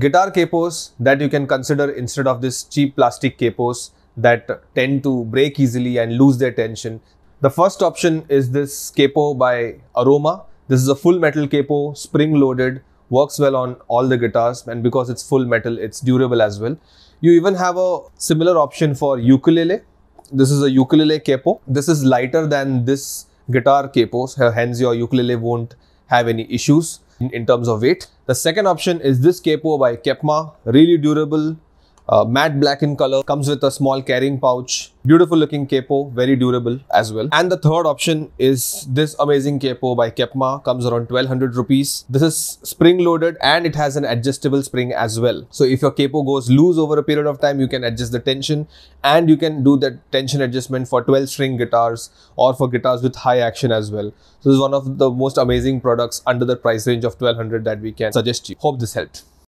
guitar capos that you can consider instead of this cheap plastic capos that tend to break easily and lose their tension. The first option is this capo by Aroma. This is a full metal capo, spring loaded, works well on all the guitars and because it's full metal, it's durable as well. You even have a similar option for ukulele. This is a ukulele capo. This is lighter than this guitar capos, hence your ukulele won't have any issues in terms of weight. The second option is this capo by Kepma, really durable, uh, matte black in color, comes with a small carrying pouch, beautiful looking capo, very durable as well. And the third option is this amazing capo by Kepma, comes around 1200 rupees. This is spring loaded and it has an adjustable spring as well. So if your capo goes loose over a period of time, you can adjust the tension and you can do that tension adjustment for 12 string guitars or for guitars with high action as well. So this is one of the most amazing products under the price range of 1200 that we can suggest you. Hope this helped.